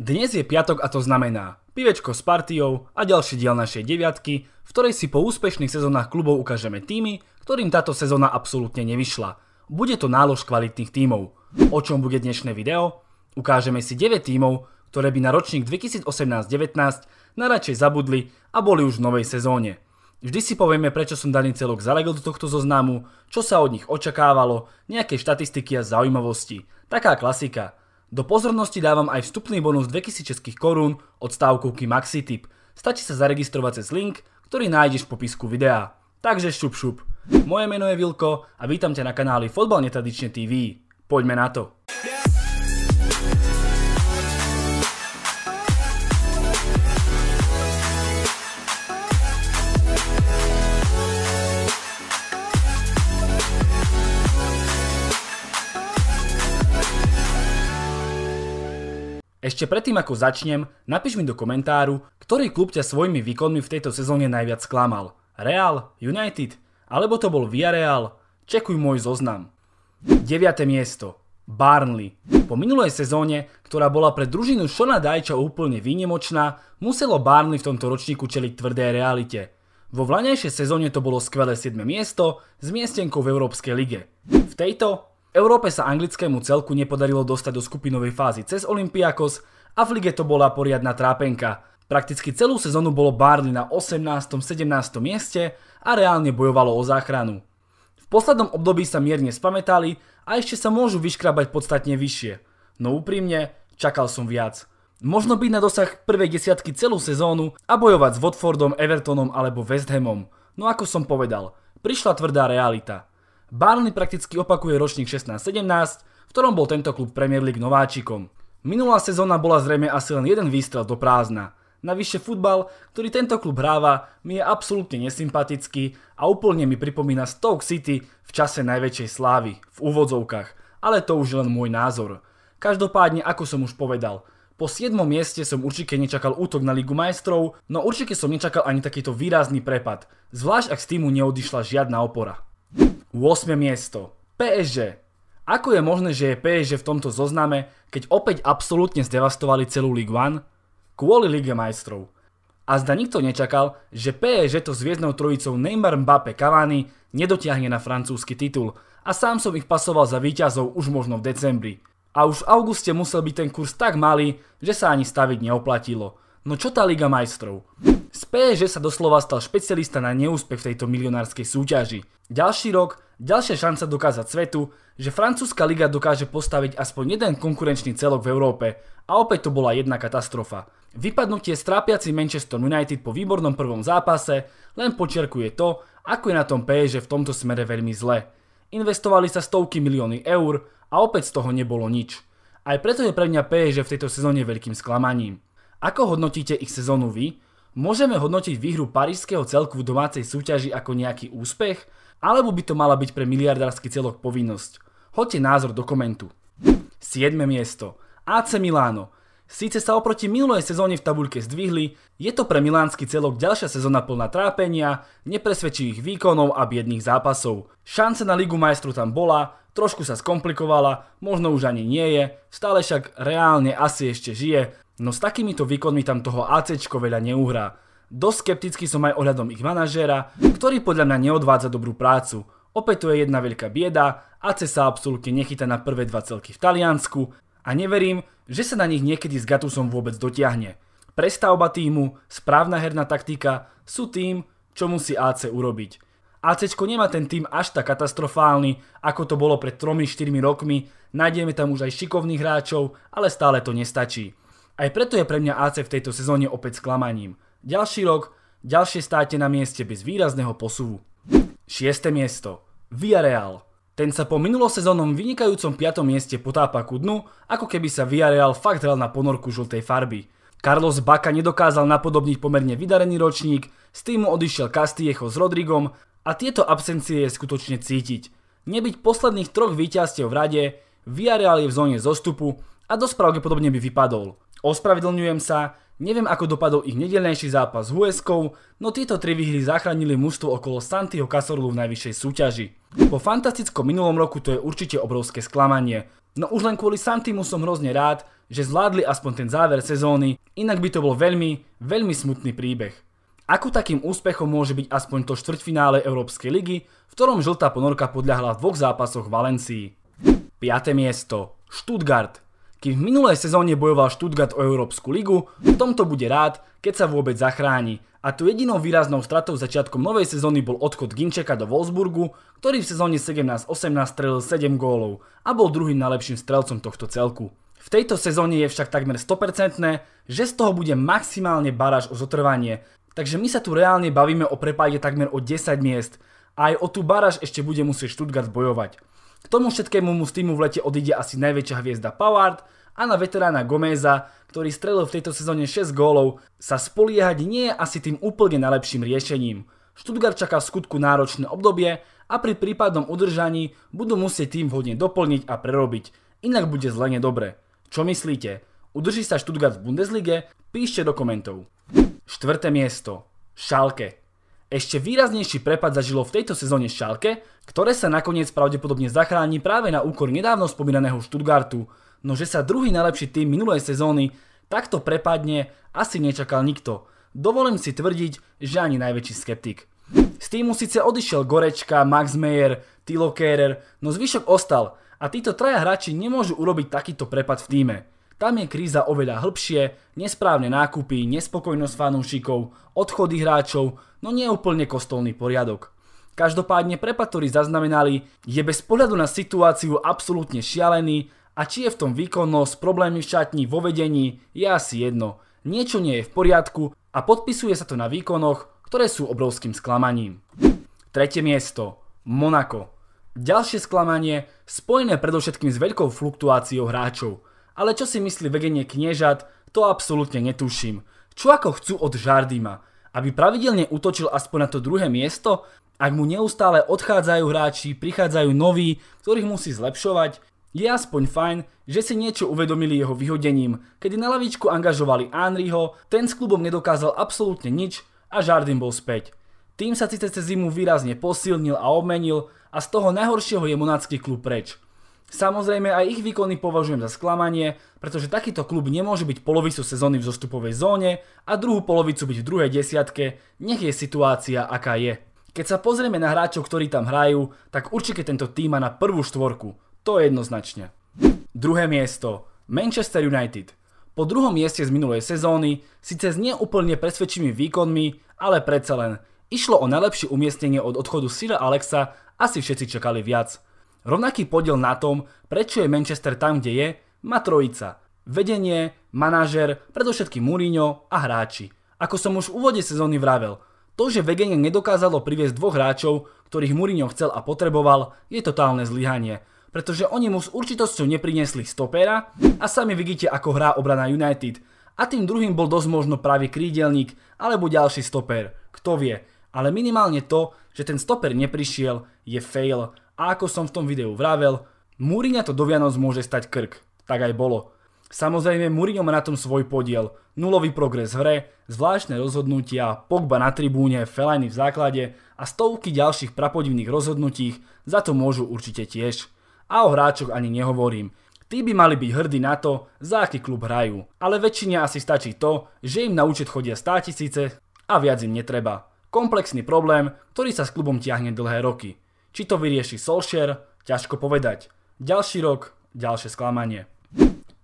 Dnes je piatok a to znamená pivečko s partiou a ďalší diel našej deviatky, v ktorej si po úspešných sezónach klubov ukážeme týmy, ktorým táto sezóna absolútne nevyšla. Bude to nálož kvalitných týmov, O čom bude dnešné video? Ukážeme si 9 týmov, ktoré by na ročník 2018-19 naradšej zabudli a boli už v novej sezóne. Vždy si povieme, prečo som daný celok zalegol do tohto zoznamu, čo sa od nich očakávalo, nejaké štatistiky a zaujímavosti. Taká klasika – do pozornosti dávam aj vstupný bonus 2000 českých korún od stávkovky MaxiTip. Stačí sa zaregistrovať cez link, ktorý nájdeš v popisku videa. Takže šup šup. Moje meno je Vilko a vítam ťa na kanáli Fotbal netradične TV. Poďme na to. Ešte predtým ako začnem, napíš mi do komentáru, ktorý klub ťa svojimi výkonmi v tejto sezóne najviac sklamal. Real, United, alebo to bol Villarreal? Čekuj môj zoznam. 9. miesto. Barnley. Po minulej sezóne, ktorá bola pre družinu Šona Dajča úplne výnimočná, muselo Barnley v tomto ročníku čeliť tvrdé realite. Vo vlaňajšej sezóne to bolo skvelé 7. miesto s miestenkou v Európskej lige. V tejto Európe sa anglickému celku nepodarilo dostať do skupinovej fázy cez Olympiakos a v lige to bola poriadna trápenka. Prakticky celú sezónu bolo Barley na 18. 17. mieste a reálne bojovalo o záchranu. V poslednom období sa mierne spametali a ešte sa môžu vyškrabať podstatne vyššie. No úprimne, čakal som viac. Možno byť na dosah prvej desiatky celú sezónu a bojovať s Watfordom, Evertonom alebo West Hamom. No ako som povedal, prišla tvrdá realita – Barnley prakticky opakuje ročník 16-17, v ktorom bol tento klub Premier League nováčikom. Minulá sezóna bola zrejme asi len jeden výstrel do prázdna. Navyše futbal, ktorý tento klub hráva, mi je absolútne nesympatický a úplne mi pripomína Stoke City v čase najväčšej slávy, v úvodzovkách, ale to už len môj názor. Každopádne, ako som už povedal, po 7. mieste som určite nečakal útok na Ligu majstrov, no určite som nečakal ani takýto výrazný prepad, zvlášť ak z týmu neodišla žiadna opora. 8. miesto. PSG. Ako je možné, že je PSG v tomto zozname, keď opäť absolútne zdevastovali celú Ligue 1? Kvôli Lige majstrov. A zda nikto nečakal, že PSG to s viednou trojicou Neymar Mbappe Cavani nedotiahne na francúzsky titul a sám som ich pasoval za víťazov už možno v decembri. A už v auguste musel byť ten kurz tak malý, že sa ani staviť neoplatilo. No čo tá Liga majstrov? Z PSG sa doslova stal špecialista na neúspech v tejto milionárskej súťaži. Ďalší rok, ďalšia šanca dokázať svetu, že francúzska liga dokáže postaviť aspoň jeden konkurenčný celok v Európe a opäť to bola jedna katastrofa. Vypadnutie strápiaci Manchester United po výbornom prvom zápase len počiarkuje to, ako je na tom PSG v tomto smere veľmi zle. Investovali sa stovky milióny eur a opäť z toho nebolo nič. Aj preto je pre mňa PSG v tejto sezóne veľkým sklamaním. Ako hodnotíte ich sezónu vy? Môžeme hodnotiť výhru parížského celku v domácej súťaži ako nejaký úspech, alebo by to mala byť pre miliardársky celok povinnosť? Hoďte názor do komentu. 7. miesto. AC Milano. Síce sa oproti minulej sezóne v tabuľke zdvihli, je to pre milánsky celok ďalšia sezóna plná trápenia, nepresvedčivých výkonov a biedných zápasov. Šance na Ligu majstru tam bola, trošku sa skomplikovala, možno už ani nie je, stále však reálne asi ešte žije No s takýmito výkonmi tam toho AC veľa neuhrá. Dosť skepticky som aj ohľadom ich manažéra, ktorý podľa mňa neodvádza dobrú prácu. Opäť to je jedna veľká bieda, AC sa absolútne nechytá na prvé dva celky v Taliansku a neverím, že sa na nich niekedy s Gatusom vôbec dotiahne. Prestavba týmu, správna herná taktika sú tým, čo musí AC urobiť. AC nemá ten tým až tak katastrofálny, ako to bolo pred 3-4 rokmi, nájdeme tam už aj šikovných hráčov, ale stále to nestačí. Aj preto je pre mňa AC v tejto sezóne opäť sklamaním. Ďalší rok, ďalšie státe na mieste bez výrazného posuvu. 6. miesto. Villarreal. Ten sa po minulosezónnom vynikajúcom 5. mieste potápa ku dnu, ako keby sa Villarreal fakt hral na ponorku žltej farby. Carlos Baca nedokázal napodobniť pomerne vydarený ročník, z týmu odišiel Castillejo s Rodrigom a tieto absencie je skutočne cítiť. Nebyť posledných troch víťazstiev v rade, Villarreal je v zóne zostupu a dosť pravdepodobne by vypadol. Ospravedlňujem sa, neviem ako dopadol ich nedelnejší zápas s USK, no tieto tri výhry zachránili mužstvo okolo Santiho Casorlu v najvyššej súťaži. Po fantastickom minulom roku to je určite obrovské sklamanie, no už len kvôli Santimu som hrozne rád, že zvládli aspoň ten záver sezóny, inak by to bol veľmi, veľmi smutný príbeh. Ako takým úspechom môže byť aspoň to štvrťfinále Európskej ligy, v ktorom žltá ponorka podľahla v dvoch zápasoch Valencii. 5. miesto Stuttgart keď v minulej sezóne bojoval Stuttgart o Európsku ligu, v tomto bude rád, keď sa vôbec zachráni. A tu jedinou výraznou stratou začiatkom novej sezóny bol odchod Ginčeka do Wolfsburgu, ktorý v sezóne 17-18 strelil 7 gólov a bol druhým najlepším strelcom tohto celku. V tejto sezóne je však takmer 100%, že z toho bude maximálne baráž o zotrvanie, takže my sa tu reálne bavíme o prepade takmer o 10 miest a aj o tú baráž ešte bude musieť Stuttgart bojovať. K tomu všetkému mu z týmu v lete odíde asi najväčšia hviezda Poward a na veterána Gomeza, ktorý strelil v tejto sezóne 6 gólov, sa spoliehať nie je asi tým úplne najlepším riešením. Stuttgart čaká v skutku náročné obdobie a pri prípadnom udržaní budú musieť tým vhodne doplniť a prerobiť, inak bude zle nedobre. Čo myslíte? Udrží sa Stuttgart v Bundeslige? Píšte do komentov. Štvrté miesto. Šalke. Ešte výraznejší prepad zažilo v tejto sezóne Šalke, ktoré sa nakoniec pravdepodobne zachráni práve na úkor nedávno spomínaného Stuttgartu, no že sa druhý najlepší tým minulej sezóny takto prepadne asi nečakal nikto. Dovolím si tvrdiť, že ani najväčší skeptik. Z týmu síce odišiel Gorečka, Max Meyer, Tilo Kehrer, no zvyšok ostal a títo traja hráči nemôžu urobiť takýto prepad v týme. Tam je kríza oveľa hĺbšie, nesprávne nákupy, nespokojnosť fanúšikov, odchody hráčov, no nie úplne kostolný poriadok. Každopádne ktorý zaznamenali, je bez pohľadu na situáciu absolútne šialený a či je v tom výkonnosť, problémy v šatni, vo vedení, je asi jedno. Niečo nie je v poriadku a podpisuje sa to na výkonoch, ktoré sú obrovským sklamaním. Tretie miesto. Monako. Ďalšie sklamanie, spojené predovšetkým s veľkou fluktuáciou hráčov – ale čo si myslí vedenie kniežat, to absolútne netuším. Čo ako chcú od Žardima? Aby pravidelne útočil aspoň na to druhé miesto? Ak mu neustále odchádzajú hráči, prichádzajú noví, ktorých musí zlepšovať, je aspoň fajn, že si niečo uvedomili jeho vyhodením, kedy na lavičku angažovali Anriho, ten s klubom nedokázal absolútne nič a Žardim bol späť. Tým sa síce cez zimu výrazne posilnil a obmenil a z toho najhoršieho je monácky klub preč. Samozrejme aj ich výkony považujem za sklamanie, pretože takýto klub nemôže byť polovicu sezóny v zostupovej zóne a druhú polovicu byť v druhej desiatke, nech je situácia aká je. Keď sa pozrieme na hráčov, ktorí tam hrajú, tak určite tento tým má na prvú štvorku, to je jednoznačne. Druhé miesto, Manchester United. Po druhom mieste z minulej sezóny, síce s neúplne presvedčivými výkonmi, ale predsa len, išlo o najlepšie umiestnenie od odchodu Sira Alexa, asi všetci čakali viac – Rovnaký podiel na tom, prečo je Manchester tam, kde je, má trojica. Vedenie, manažer, predovšetkým Mourinho a hráči. Ako som už v úvode sezóny vravel, to, že Vegene nedokázalo priviesť dvoch hráčov, ktorých Mourinho chcel a potreboval, je totálne zlyhanie, pretože oni mu s určitosťou neprinesli stopera a sami vidíte, ako hrá obrana United. A tým druhým bol dosť možno pravý krídelník alebo ďalší stoper, kto vie. Ale minimálne to, že ten stoper neprišiel, je fail a ako som v tom videu vravel, Múriňa to do Vianoc môže stať krk. Tak aj bolo. Samozrejme, Múriňo má na tom svoj podiel. Nulový progres v hre, zvláštne rozhodnutia, Pogba na tribúne, felajny v základe a stovky ďalších prapodivných rozhodnutí za to môžu určite tiež. A o hráčoch ani nehovorím. Tí by mali byť hrdí na to, za aký klub hrajú. Ale väčšine asi stačí to, že im na účet chodia 100 tisíce a viac im netreba. Komplexný problém, ktorý sa s klubom ťahne dlhé roky. Či to vyrieši Solskjaer, ťažko povedať. Ďalší rok, ďalšie sklamanie.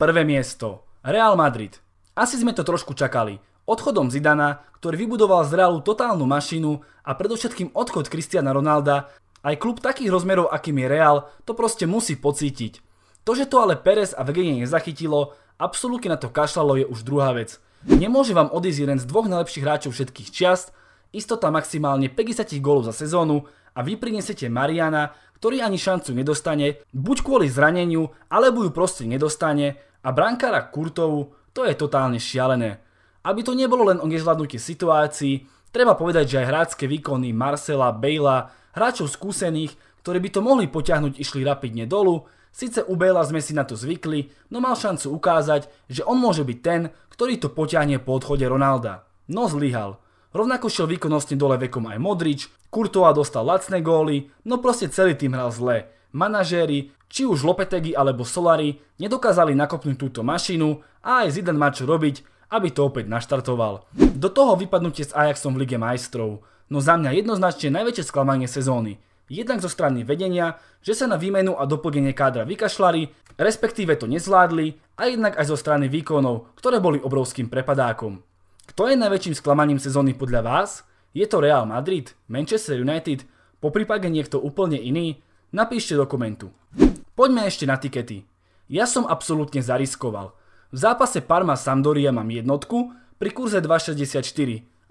Prvé miesto. Real Madrid. Asi sme to trošku čakali. Odchodom Zidana, ktorý vybudoval z Realu totálnu mašinu a predovšetkým odchod Kristiana Ronalda, aj klub takých rozmerov, akým je Real, to proste musí pocítiť. To, že to ale Perez a Vegenie nezachytilo, absolútne na to kašlalo je už druhá vec. Nemôže vám odísť jeden z dvoch najlepších hráčov všetkých čiast, istota maximálne 50 gólov za sezónu a vy prinesete Mariana, ktorý ani šancu nedostane, buď kvôli zraneniu, alebo ju proste nedostane a brankára Kurtovu to je totálne šialené. Aby to nebolo len o nezvládnutí situácií, treba povedať, že aj hrácké výkony Marcela, Bejla, hráčov skúsených, ktorí by to mohli potiahnuť, išli rapidne dolu, Sice u Bela sme si na to zvykli, no mal šancu ukázať, že on môže byť ten, ktorý to potiahne po odchode Ronalda. No zlyhal. Rovnako šiel výkonnostne dole vekom aj Modrič, Kurtova dostal lacné góly, no proste celý tým hral zle. Manažéri, či už Lopetegi alebo Solari, nedokázali nakopnúť túto mašinu a aj Zidane má čo robiť, aby to opäť naštartoval. Do toho vypadnutie s Ajaxom v Lige majstrov, no za mňa jednoznačne najväčšie sklamanie sezóny. Jednak zo strany vedenia, že sa na výmenu a doplnenie kádra vykašľali, respektíve to nezvládli, a jednak aj zo strany výkonov, ktoré boli obrovským prepadákom. Kto je najväčším sklamaním sezóny podľa vás? Je to Real Madrid, Manchester United, po prípade niekto úplne iný? Napíšte do komentu. Poďme ešte na tikety. Ja som absolútne zariskoval. V zápase Parma Sampdoria mám jednotku pri kurze 2,64,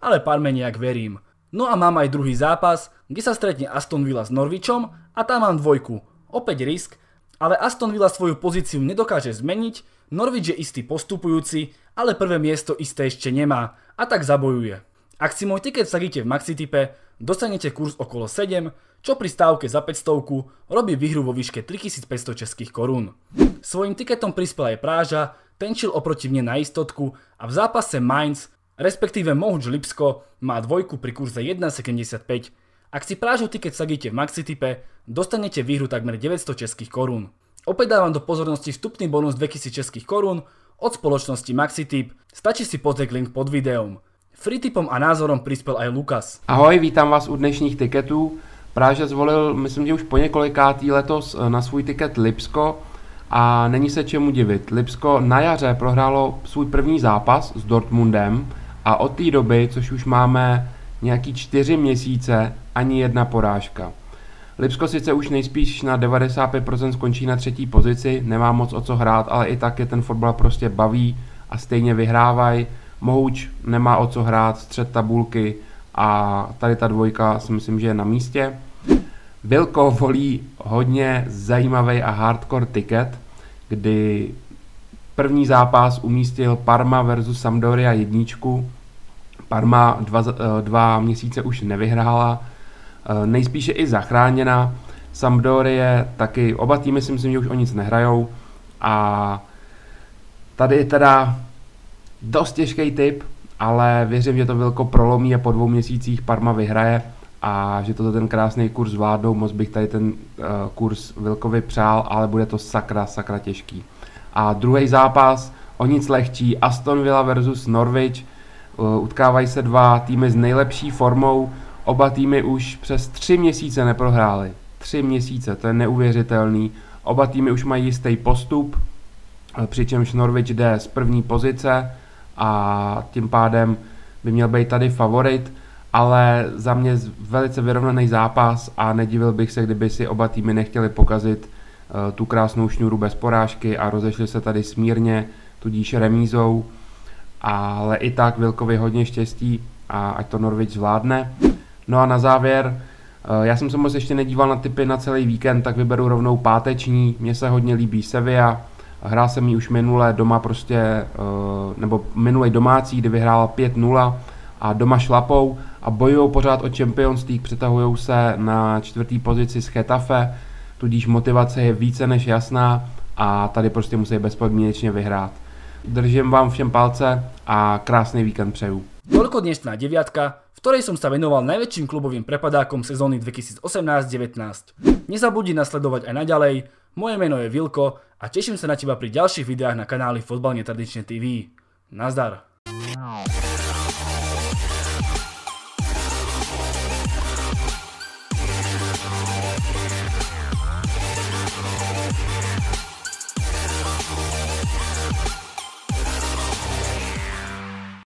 ale Parme nejak verím. No a mám aj druhý zápas, kde sa stretne Aston Villa s Norvičom a tam mám dvojku. Opäť risk, ale Aston Villa svoju pozíciu nedokáže zmeniť Norwich je istý postupujúci, ale prvé miesto isté ešte nemá a tak zabojuje. Ak si môj tiket vsadíte v Maxitipe, dostanete kurz okolo 7, čo pri stávke za 500 robí výhru vo výške 3500 českých korún. Svojim tiketom prispel aj Práža, tenčil oproti mne na istotku a v zápase Mainz, respektíve Mohuč Lipsko, má dvojku pri kurze 1,75. Ak si Prážu tiket vsadíte v Maxitipe, dostanete výhru takmer 900 českých korún. Opäť dávam do pozornosti vstupný bonus 2000 českých korún od spoločnosti MaxiTip. Stačí si pozrieť link pod videom. Free tipom a názorom prispel aj Lukas. Ahoj, vítám vás u dnešních tiketů. Práže zvolil, myslím, že už po několikátý letos eh, na svůj tiket Lipsko a není se čemu divit. Lipsko na jaře prohrálo svůj první zápas s Dortmundem a od té doby, což už máme nějaký čtyři měsíce, ani jedna porážka. Lipsko sice už nejspíš na 95% skončí na třetí pozici, nemá moc o co hrát, ale i tak je ten fotbal prostě baví a stejně vyhrávají. Mohuč nemá o co hrát, střed tabulky a tady ta dvojka si myslím, že je na místě. Vilko volí hodně zajímavý a hardcore ticket, kdy první zápas umístil Parma versus Sampdoria jedničku. Parma dva, eh, dva měsíce už nevyhrála, Eh, nejspíše i zachráněna. Sampdorie taky, oba týmy si myslím, že už o nic nehrajou a tady je teda dost těžký typ, ale věřím, že to velko prolomí a po dvou měsících Parma vyhraje a že to ten krásný kurz vládnou. moc bych tady ten uh, kurz Vilkovi přál, ale bude to sakra, sakra těžký. A druhý zápas, o nic lehčí, Aston Villa versus Norwich, uh, utkávají se dva týmy s nejlepší formou, Oba týmy už přes tři měsíce neprohrály. Tři měsíce, to je neuvěřitelný. Oba týmy už mají jistý postup, eh, přičemž Norwich jde z první pozice a tím pádem by měl být tady favorit, ale za mě velice vyrovnaný zápas a nedivil bych se, kdyby si oba týmy nechtěli pokazit eh, tu krásnou šňůru bez porážky a rozešli se tady smírně, tudíž remízou, ale i tak Vilkovi hodně štěstí a ať to Norwich zvládne. No a na závěr, eh, já jsem se moc ještě nedíval na typy na celý víkend, tak vyberu rovnou páteční. Mně se hodně líbí Sevilla, hrál jsem ji už minule doma prostě, eh, nebo minulej domácí, kdy vyhrála 5-0 a doma šlapou a bojují pořád o Champions League, přetahují se na čtvrtý pozici s Chetafe, tudíž motivace je více než jasná a tady prostě musí bezpodmínečně vyhrát. Držím vám všem palce a krásný víkend přeju. Toľko dnešná deviatka ktorej som sa venoval najväčším klubovým prepadákom sezóny 2018-19. Nezabudni nasledovať aj naďalej, moje meno je Vilko a teším sa na teba pri ďalších videách na kanáli Fotbal netradične TV. Nazdar!